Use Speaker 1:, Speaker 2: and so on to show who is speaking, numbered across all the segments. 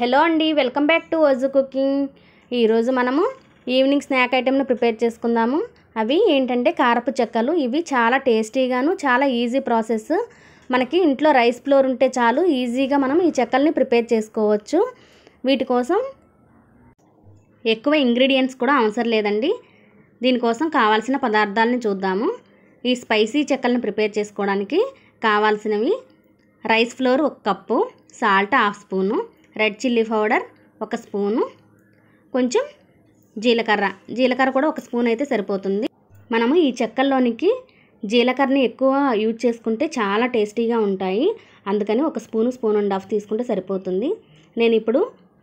Speaker 1: hello అండి welcome back to Oju cooking ఈరోజు మనము ఈవినింగ్ స్నాక్ ఐటెంను ప్రిపేర్ చేసుకుందాము అవి ఏంటంటే కారపు చెక్కలు ఇవి చాలా టేస్టీగాను చాలా ఈజీ ప్రాసెస్ మనకి ఇంట్లో రైస్ ఫ్లోర్ ఉంటే చాలు ఈజీగా మనం ఈ చెక్కల్ని ప్రిపేర్ చేసుకోవచ్చు వీటి కోసం ఎక్కువ ఇంగ్రీడియంట్స్ కూడా అవసరం లేదండి దీనికోసం కావాల్సిన పదార్థాలని చూద్దాము ఈ స్పైసీ చెక్కలను ప్రిపేర్ చేసుకోవడానికి కావాల్సినవి రైస్ ఫ్లోర్ ఒక cup salt half spoon red chilli powder ఒక స్పూను కొంచెం జీలకర్ర జీలకర్ర కూడా ఒక స్పూన్ అయితే సరిపోతుంది మనము ఈ చెక్కల్లోనికి జీలకర్రని ఎక్కువ యూజ్ చేసుకుంటే చాలా టేస్టీగా ఉంటాయి అందుకని ఒక స్పూను స్పూన్ అండ్ హాఫ్ తీసుకుంటే సరిపోతుంది నేను ఇప్పుడు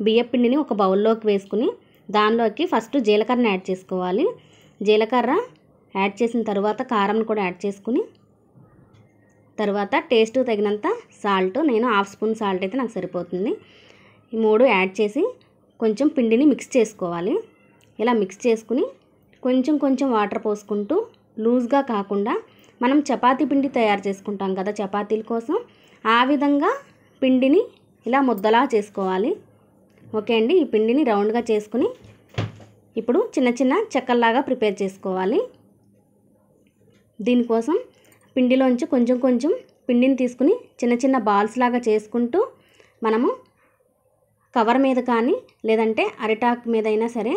Speaker 1: బియ్యపిండిని ఒక బౌల్లోకి వేసుకుని దానిలోకి ఫస్ట్ జీలకర్రని యాడ్ చేసుకోవాలి జీలకర్ర యాడ్ చేసిన తర్వాత కారంను కూడా యాడ్ చేసుకుని తర్వాత టేస్ట్ తగినంత సాల్ట్ నేను హాఫ్ స్పూన్ సాల్ట్ అయితే నాకు సరిపోతుంది ఈ మూడు యాడ్ చేసి కొంచెం పిండిని మిక్స్ చేసుకోవాలి ఇలా మిక్స్ చేసుకుని కొంచెం కొంచెం వాటర్ పోసుకుంటూ లూజ్గా కాకుండా మనం చపాతీ పిండి తయారు చేసుకుంటాం కదా చపాతీల కోసం ఆ విధంగా పిండిని ఇలా ముద్దలా చేసుకోవాలి ఓకే అండి ఈ పిండిని రౌండ్గా చేసుకుని ఇప్పుడు చిన్న చిన్న చెక్కల్లాగా ప్రిపేర్ చేసుకోవాలి దీనికోసం పిండిలోంచి కొంచెం కొంచెం పిండిని తీసుకుని చిన్న చిన్న బాల్స్ లాగా చేసుకుంటూ మనము కవర్ మీద కానీ లేదంటే అరిటాక్ మీద అయినా సరే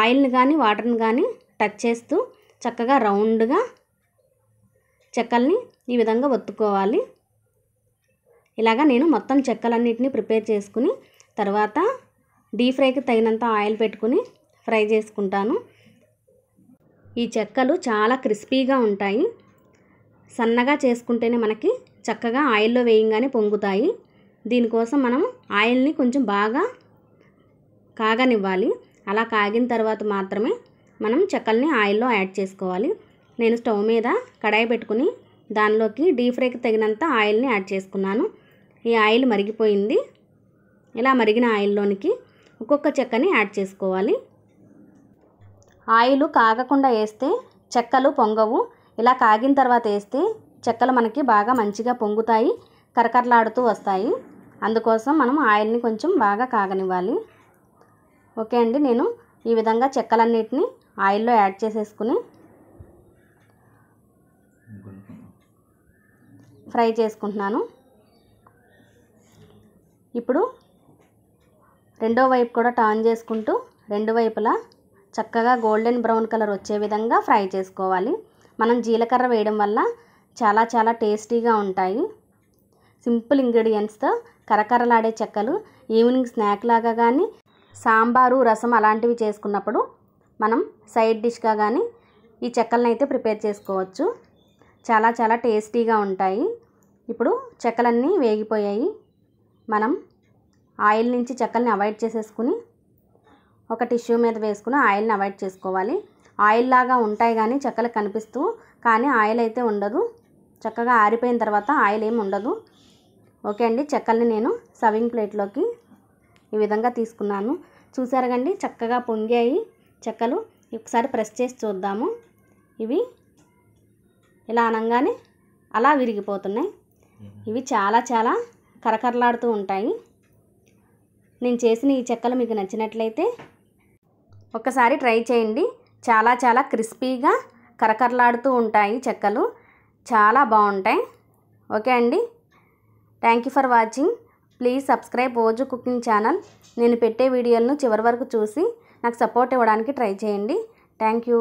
Speaker 1: ఆయిల్ని కానీ వాటర్ని కానీ టచ్ చేస్తూ చక్కగా రౌండ్గా చెక్కల్ని ఈ విధంగా ఒత్తుకోవాలి ఇలాగా నేను మొత్తం చెక్కలన్నిటిని ప్రిపేర్ చేసుకుని తర్వాత డీప్ ఫ్రైకి తగినంత ఆయిల్ పెట్టుకుని ఫ్రై చేసుకుంటాను ఈ చెక్కలు చాలా క్రిస్పీగా ఉంటాయి సన్నగా చేసుకుంటేనే మనకి చక్కగా ఆయిల్లో వేయంగానే పొంగుతాయి దీనికోసం మనం ఆయిల్ని కొంచెం బాగా కాగనివ్వాలి అలా కాగిన తర్వాత మాత్రమే మనం చెక్కల్ని ఆయిల్లో యాడ్ చేసుకోవాలి నేను స్టవ్ మీద కడాయి పెట్టుకుని దానిలోకి డీప్ ఫ్రైకి తగినంత ఆయిల్ని యాడ్ చేసుకున్నాను ఈ ఆయిల్ మరిగిపోయింది ఇలా మరిగిన ఆయిల్లోనికి ఒక్కొక్క చెక్కని యాడ్ చేసుకోవాలి ఆయిల్ కాగకుండా వేస్తే చెక్కలు పొంగవు ఇలా కాగిన తర్వాత వేస్తే చెక్కలు మనకి బాగా మంచిగా పొంగుతాయి కరకరలాడుతూ వస్తాయి అందుకోసం మనం ఆయిల్ని కొంచెం బాగా కాగనివ్వాలి ఓకే అండి నేను ఈ విధంగా చెక్కలన్నిటిని ఆయిల్లో యాడ్ చేసేసుకుని ఫ్రై చేసుకుంటున్నాను ఇప్పుడు రెండో వైపు కూడా టర్న్ చేసుకుంటూ రెండు వైపులా చక్కగా గోల్డెన్ బ్రౌన్ కలర్ వచ్చే విధంగా ఫ్రై చేసుకోవాలి మనం జీలకర్ర వేయడం వల్ల చాలా చాలా టేస్టీగా ఉంటాయి సింపుల్ ఇంగ్రీడియంట్స్తో కరకరలాడే చెక్కలు ఈవినింగ్ స్నాక్ లాగా కానీ సాంబారు రసం అలాంటివి చేసుకున్నప్పుడు మనం సైడ్ డిష్గా కానీ ఈ చెక్కలను అయితే ప్రిపేర్ చేసుకోవచ్చు చాలా చాలా టేస్టీగా ఉంటాయి ఇప్పుడు చెక్కలన్నీ వేగిపోయాయి మనం ఆయిల్ నుంచి చెక్కల్ని అవాయిడ్ చేసేసుకుని ఒక టిష్యూ మీద వేసుకుని ఆయిల్ని అవాయిడ్ చేసుకోవాలి ఆయిల్ లాగా ఉంటాయి కానీ చెక్కలు కనిపిస్తూ కానీ ఆయిల్ అయితే ఉండదు చక్కగా ఆరిపోయిన తర్వాత ఆయిల్ ఏమి ఉండదు ఓకే అండి చెక్కల్ని నేను సర్వింగ్ ప్లేట్లోకి ఈ విధంగా తీసుకున్నాను చూసారు కండి చక్కగా పొంగాయి చెక్కలు ఒకసారి ప్రెస్ చేసి చూద్దాము ఇవి ఇలా అనగానే అలా విరిగిపోతున్నాయి ఇవి చాలా చాలా కరకరలాడుతూ ఉంటాయి నేను చేసిన ఈ చెక్కలు మీకు నచ్చినట్లయితే ఒకసారి ట్రై చేయండి చాలా చాలా క్రిస్పీగా కరకరలాడుతూ ఉంటాయి చెక్కలు చాలా బాగుంటాయి ఓకే అండి thank you for watching please subscribe Oju cooking channel నేను పెట్టే వీడియోలను చివరి వరకు చూసి నాకు సపోర్ట్ ఇవ్వడానికి ట్రై చేయండి థ్యాంక్ యూ